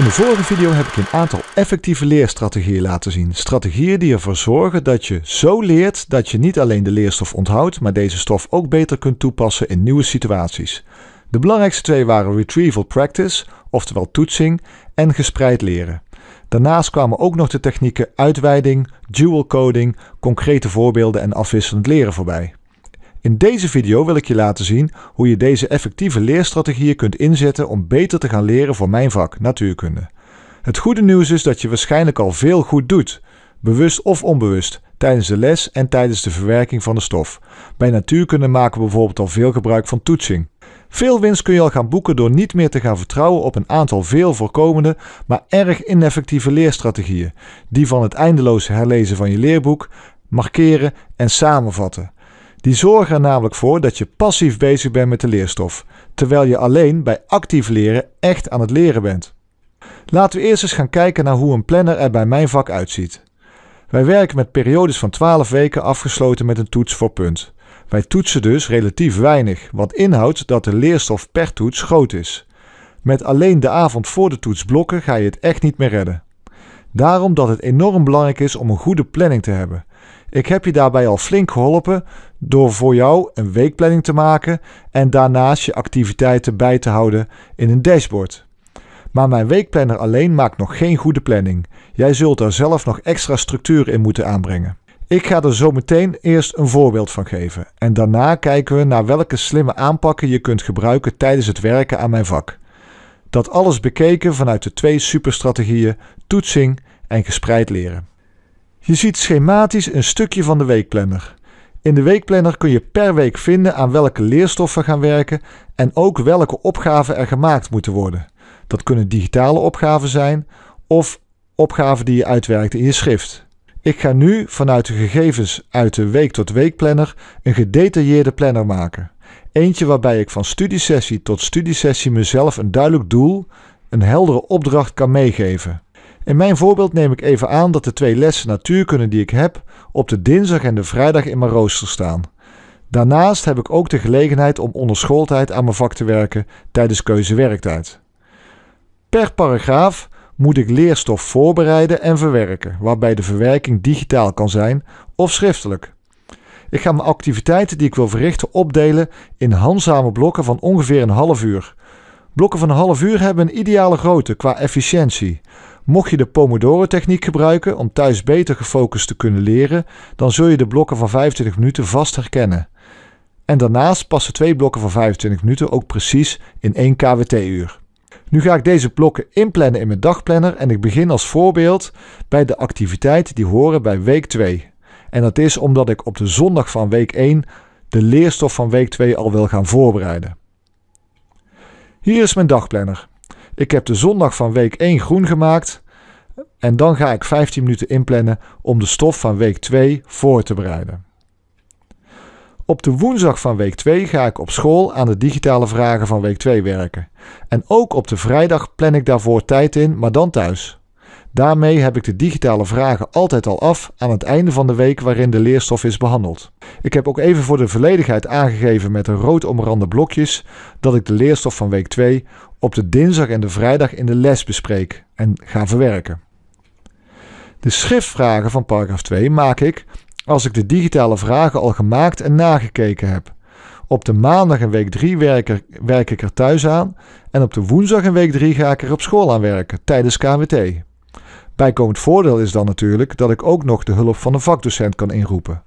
In de vorige video heb ik een aantal effectieve leerstrategieën laten zien. Strategieën die ervoor zorgen dat je zo leert dat je niet alleen de leerstof onthoudt, maar deze stof ook beter kunt toepassen in nieuwe situaties. De belangrijkste twee waren retrieval practice, oftewel toetsing, en gespreid leren. Daarnaast kwamen ook nog de technieken uitweiding, dual coding, concrete voorbeelden en afwisselend leren voorbij. In deze video wil ik je laten zien hoe je deze effectieve leerstrategieën kunt inzetten om beter te gaan leren voor mijn vak natuurkunde. Het goede nieuws is dat je waarschijnlijk al veel goed doet, bewust of onbewust, tijdens de les en tijdens de verwerking van de stof. Bij natuurkunde maken we bijvoorbeeld al veel gebruik van toetsing. Veel winst kun je al gaan boeken door niet meer te gaan vertrouwen op een aantal veel voorkomende, maar erg ineffectieve leerstrategieën, die van het eindeloos herlezen van je leerboek, markeren en samenvatten. Die zorgen er namelijk voor dat je passief bezig bent met de leerstof, terwijl je alleen bij actief leren echt aan het leren bent. Laten we eerst eens gaan kijken naar hoe een planner er bij mijn vak uitziet. Wij werken met periodes van 12 weken afgesloten met een toets voor punt. Wij toetsen dus relatief weinig, wat inhoudt dat de leerstof per toets groot is. Met alleen de avond voor de toets blokken ga je het echt niet meer redden. Daarom dat het enorm belangrijk is om een goede planning te hebben. Ik heb je daarbij al flink geholpen door voor jou een weekplanning te maken en daarnaast je activiteiten bij te houden in een dashboard. Maar mijn weekplanner alleen maakt nog geen goede planning. Jij zult daar zelf nog extra structuur in moeten aanbrengen. Ik ga er zo meteen eerst een voorbeeld van geven en daarna kijken we naar welke slimme aanpakken je kunt gebruiken tijdens het werken aan mijn vak. Dat alles bekeken vanuit de twee superstrategieën toetsing en gespreid leren. Je ziet schematisch een stukje van de weekplanner. In de weekplanner kun je per week vinden aan welke leerstoffen gaan werken en ook welke opgaven er gemaakt moeten worden. Dat kunnen digitale opgaven zijn of opgaven die je uitwerkt in je schrift. Ik ga nu vanuit de gegevens uit de week tot weekplanner een gedetailleerde planner maken. Eentje waarbij ik van studiesessie tot studiesessie mezelf een duidelijk doel, een heldere opdracht kan meegeven. In mijn voorbeeld neem ik even aan dat de twee lessen natuurkunde die ik heb op de dinsdag en de vrijdag in mijn rooster staan. Daarnaast heb ik ook de gelegenheid om onder schooltijd aan mijn vak te werken tijdens keuzewerktijd. Per paragraaf moet ik leerstof voorbereiden en verwerken, waarbij de verwerking digitaal kan zijn of schriftelijk. Ik ga mijn activiteiten die ik wil verrichten opdelen in handzame blokken van ongeveer een half uur. Blokken van een half uur hebben een ideale grootte qua efficiëntie. Mocht je de Pomodoro-techniek gebruiken om thuis beter gefocust te kunnen leren, dan zul je de blokken van 25 minuten vast herkennen. En daarnaast passen twee blokken van 25 minuten ook precies in één KWT-uur. Nu ga ik deze blokken inplannen in mijn dagplanner en ik begin als voorbeeld bij de activiteiten die horen bij week 2. En dat is omdat ik op de zondag van week 1 de leerstof van week 2 al wil gaan voorbereiden. Hier is mijn dagplanner. Ik heb de zondag van week 1 groen gemaakt. En dan ga ik 15 minuten inplannen om de stof van week 2 voor te bereiden. Op de woensdag van week 2 ga ik op school aan de digitale vragen van week 2 werken. En ook op de vrijdag plan ik daarvoor tijd in, maar dan thuis. Daarmee heb ik de digitale vragen altijd al af aan het einde van de week waarin de leerstof is behandeld. Ik heb ook even voor de volledigheid aangegeven met een rood omrande blokjes dat ik de leerstof van week 2 op de dinsdag en de vrijdag in de les bespreek en ga verwerken. De schriftvragen van paragraaf 2 maak ik als ik de digitale vragen al gemaakt en nagekeken heb. Op de maandag in week 3 werk, werk ik er thuis aan en op de woensdag in week 3 ga ik er op school aan werken tijdens KWT. Bijkomend voordeel is dan natuurlijk dat ik ook nog de hulp van een vakdocent kan inroepen.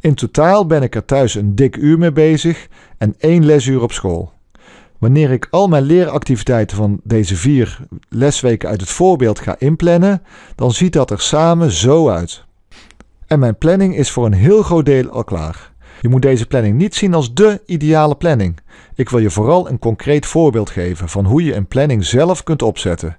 In totaal ben ik er thuis een dik uur mee bezig en één lesuur op school. Wanneer ik al mijn leeractiviteiten van deze vier lesweken uit het voorbeeld ga inplannen, dan ziet dat er samen zo uit. En mijn planning is voor een heel groot deel al klaar. Je moet deze planning niet zien als dé ideale planning. Ik wil je vooral een concreet voorbeeld geven van hoe je een planning zelf kunt opzetten.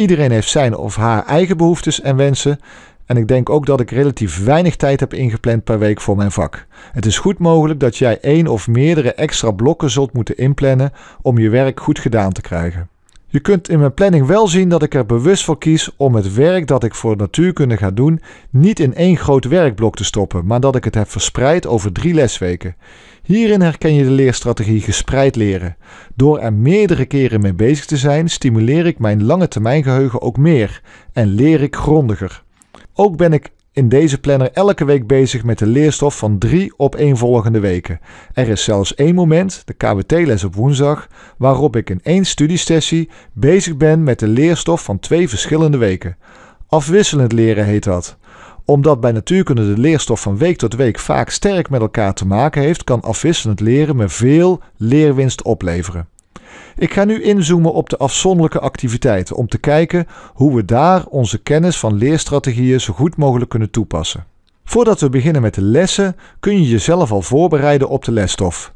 Iedereen heeft zijn of haar eigen behoeftes en wensen. En ik denk ook dat ik relatief weinig tijd heb ingepland per week voor mijn vak. Het is goed mogelijk dat jij één of meerdere extra blokken zult moeten inplannen om je werk goed gedaan te krijgen. Je kunt in mijn planning wel zien dat ik er bewust voor kies om het werk dat ik voor natuurkunde ga doen niet in één groot werkblok te stoppen, maar dat ik het heb verspreid over drie lesweken. Hierin herken je de leerstrategie gespreid leren. Door er meerdere keren mee bezig te zijn, stimuleer ik mijn lange termijn geheugen ook meer en leer ik grondiger. Ook ben ik in deze planner elke week bezig met de leerstof van drie opeenvolgende weken. Er is zelfs één moment, de KWT-les op woensdag, waarop ik in één studiesessie bezig ben met de leerstof van twee verschillende weken. Afwisselend leren heet dat omdat bij natuurkunde de leerstof van week tot week vaak sterk met elkaar te maken heeft, kan afwisselend leren me veel leerwinst opleveren. Ik ga nu inzoomen op de afzonderlijke activiteiten om te kijken hoe we daar onze kennis van leerstrategieën zo goed mogelijk kunnen toepassen. Voordat we beginnen met de lessen, kun je jezelf al voorbereiden op de lesstof.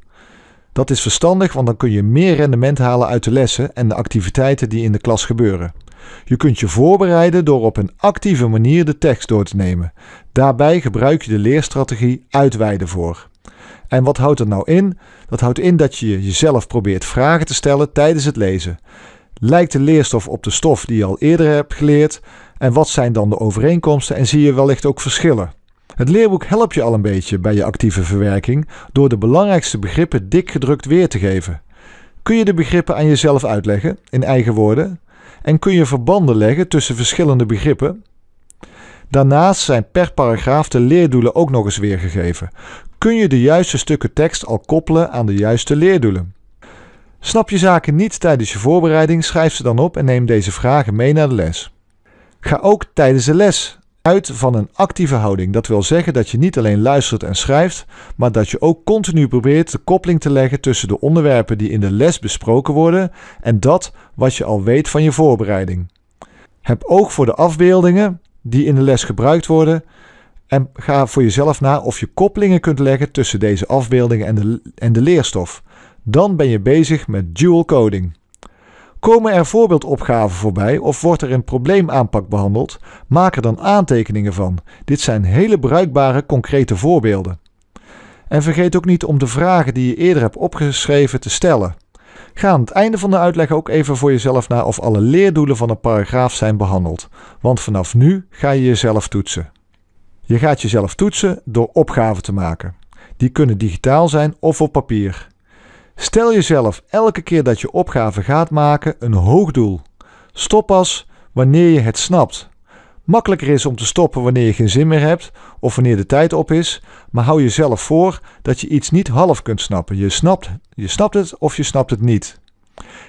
Dat is verstandig, want dan kun je meer rendement halen uit de lessen en de activiteiten die in de klas gebeuren. Je kunt je voorbereiden door op een actieve manier de tekst door te nemen. Daarbij gebruik je de leerstrategie uitweiden voor. En wat houdt dat nou in? Dat houdt in dat je jezelf probeert vragen te stellen tijdens het lezen. Lijkt de leerstof op de stof die je al eerder hebt geleerd? En wat zijn dan de overeenkomsten en zie je wellicht ook verschillen? Het leerboek helpt je al een beetje bij je actieve verwerking door de belangrijkste begrippen dik gedrukt weer te geven. Kun je de begrippen aan jezelf uitleggen, in eigen woorden? en kun je verbanden leggen tussen verschillende begrippen. Daarnaast zijn per paragraaf de leerdoelen ook nog eens weergegeven. Kun je de juiste stukken tekst al koppelen aan de juiste leerdoelen? Snap je zaken niet tijdens je voorbereiding, schrijf ze dan op en neem deze vragen mee naar de les. Ga ook tijdens de les uit van een actieve houding. Dat wil zeggen dat je niet alleen luistert en schrijft, maar dat je ook continu probeert de koppeling te leggen tussen de onderwerpen die in de les besproken worden en dat wat je al weet van je voorbereiding. Heb oog voor de afbeeldingen die in de les gebruikt worden en ga voor jezelf na of je koppelingen kunt leggen tussen deze afbeeldingen en de, en de leerstof. Dan ben je bezig met dual coding. Komen er voorbeeldopgaven voorbij of wordt er een probleemaanpak behandeld, maak er dan aantekeningen van. Dit zijn hele bruikbare concrete voorbeelden. En vergeet ook niet om de vragen die je eerder hebt opgeschreven te stellen. Ga aan het einde van de uitleg ook even voor jezelf na of alle leerdoelen van een paragraaf zijn behandeld, want vanaf nu ga je jezelf toetsen. Je gaat jezelf toetsen door opgaven te maken. Die kunnen digitaal zijn of op papier. Stel jezelf elke keer dat je opgave gaat maken een hoog doel. Stop pas wanneer je het snapt. Makkelijker is om te stoppen wanneer je geen zin meer hebt of wanneer de tijd op is, maar hou jezelf voor dat je iets niet half kunt snappen. Je snapt, je snapt het of je snapt het niet.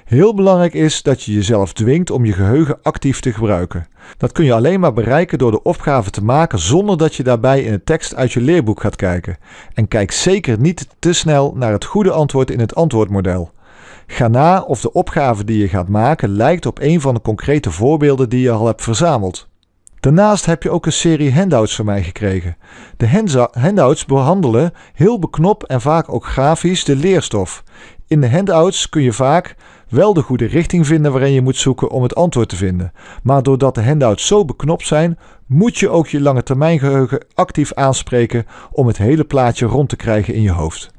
Heel belangrijk is dat je jezelf dwingt om je geheugen actief te gebruiken. Dat kun je alleen maar bereiken door de opgave te maken zonder dat je daarbij in het tekst uit je leerboek gaat kijken. En kijk zeker niet te snel naar het goede antwoord in het antwoordmodel. Ga na of de opgave die je gaat maken lijkt op een van de concrete voorbeelden die je al hebt verzameld. Daarnaast heb je ook een serie handouts van mij gekregen. De handouts behandelen heel beknop en vaak ook grafisch de leerstof. In de handouts kun je vaak wel de goede richting vinden waarin je moet zoeken om het antwoord te vinden. Maar doordat de handouts zo beknopt zijn, moet je ook je lange termijn geheugen actief aanspreken om het hele plaatje rond te krijgen in je hoofd.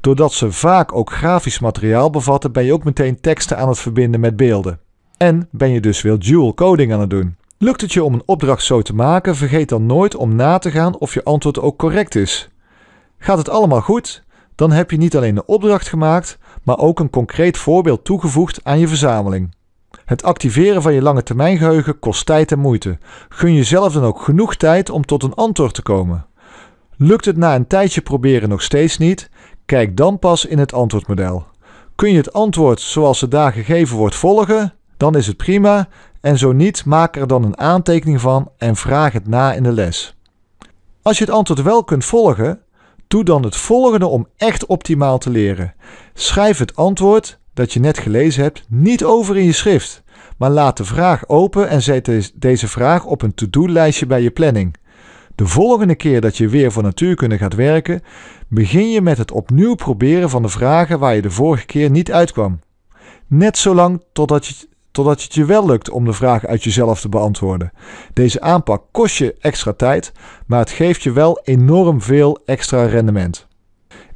Doordat ze vaak ook grafisch materiaal bevatten, ben je ook meteen teksten aan het verbinden met beelden. En ben je dus weer dual coding aan het doen. Lukt het je om een opdracht zo te maken, vergeet dan nooit om na te gaan of je antwoord ook correct is. Gaat het allemaal goed? dan heb je niet alleen een opdracht gemaakt, maar ook een concreet voorbeeld toegevoegd aan je verzameling. Het activeren van je lange termijn geheugen kost tijd en moeite. Gun jezelf dan ook genoeg tijd om tot een antwoord te komen. Lukt het na een tijdje proberen nog steeds niet? Kijk dan pas in het antwoordmodel. Kun je het antwoord zoals het daar gegeven wordt volgen? Dan is het prima. En zo niet, maak er dan een aantekening van en vraag het na in de les. Als je het antwoord wel kunt volgen, Doe dan het volgende om echt optimaal te leren. Schrijf het antwoord dat je net gelezen hebt niet over in je schrift, maar laat de vraag open en zet deze vraag op een to-do-lijstje bij je planning. De volgende keer dat je weer voor natuurkunde gaat werken, begin je met het opnieuw proberen van de vragen waar je de vorige keer niet uitkwam. Net zolang totdat je totdat het je wel lukt om de vraag uit jezelf te beantwoorden. Deze aanpak kost je extra tijd, maar het geeft je wel enorm veel extra rendement.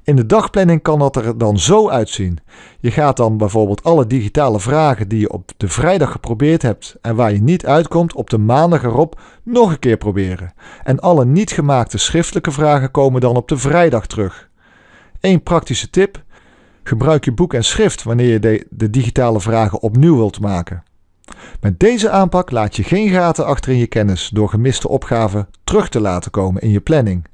In de dagplanning kan dat er dan zo uitzien. Je gaat dan bijvoorbeeld alle digitale vragen die je op de vrijdag geprobeerd hebt en waar je niet uitkomt, op de maandag erop nog een keer proberen. En alle niet gemaakte schriftelijke vragen komen dan op de vrijdag terug. Een praktische tip: Gebruik je boek en schrift wanneer je de, de digitale vragen opnieuw wilt maken. Met deze aanpak laat je geen gaten achter in je kennis door gemiste opgaven terug te laten komen in je planning.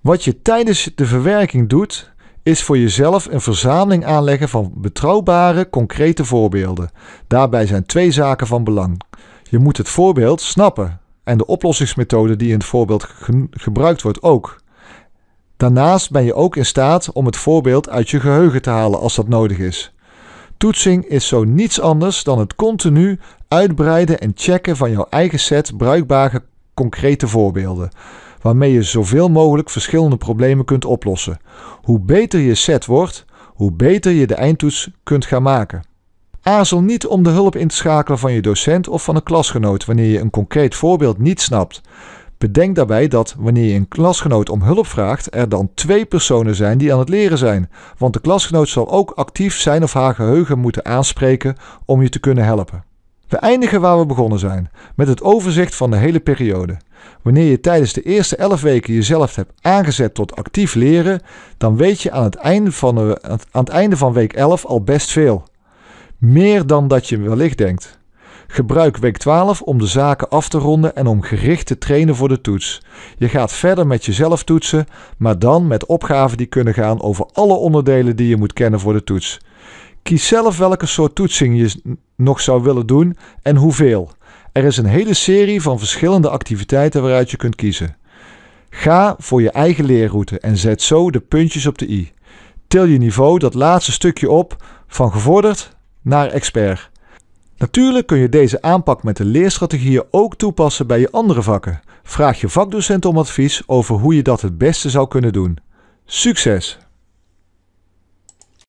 Wat je tijdens de verwerking doet, is voor jezelf een verzameling aanleggen van betrouwbare, concrete voorbeelden. Daarbij zijn twee zaken van belang. Je moet het voorbeeld snappen en de oplossingsmethode die in het voorbeeld gebruikt wordt ook. Daarnaast ben je ook in staat om het voorbeeld uit je geheugen te halen als dat nodig is. Toetsing is zo niets anders dan het continu uitbreiden en checken van jouw eigen set bruikbare concrete voorbeelden, waarmee je zoveel mogelijk verschillende problemen kunt oplossen. Hoe beter je set wordt, hoe beter je de eindtoets kunt gaan maken. Aarzel niet om de hulp in te schakelen van je docent of van een klasgenoot wanneer je een concreet voorbeeld niet snapt. Bedenk daarbij dat wanneer je een klasgenoot om hulp vraagt, er dan twee personen zijn die aan het leren zijn. Want de klasgenoot zal ook actief zijn of haar geheugen moeten aanspreken om je te kunnen helpen. We eindigen waar we begonnen zijn, met het overzicht van de hele periode. Wanneer je tijdens de eerste 11 weken jezelf hebt aangezet tot actief leren, dan weet je aan het einde van, aan het einde van week 11 al best veel. Meer dan dat je wellicht denkt. Gebruik week 12 om de zaken af te ronden en om gericht te trainen voor de toets. Je gaat verder met jezelf toetsen, maar dan met opgaven die kunnen gaan over alle onderdelen die je moet kennen voor de toets. Kies zelf welke soort toetsing je nog zou willen doen en hoeveel. Er is een hele serie van verschillende activiteiten waaruit je kunt kiezen. Ga voor je eigen leerroute en zet zo de puntjes op de i. Til je niveau dat laatste stukje op van gevorderd naar expert. Natuurlijk kun je deze aanpak met de leerstrategieën ook toepassen bij je andere vakken. Vraag je vakdocent om advies over hoe je dat het beste zou kunnen doen. Succes!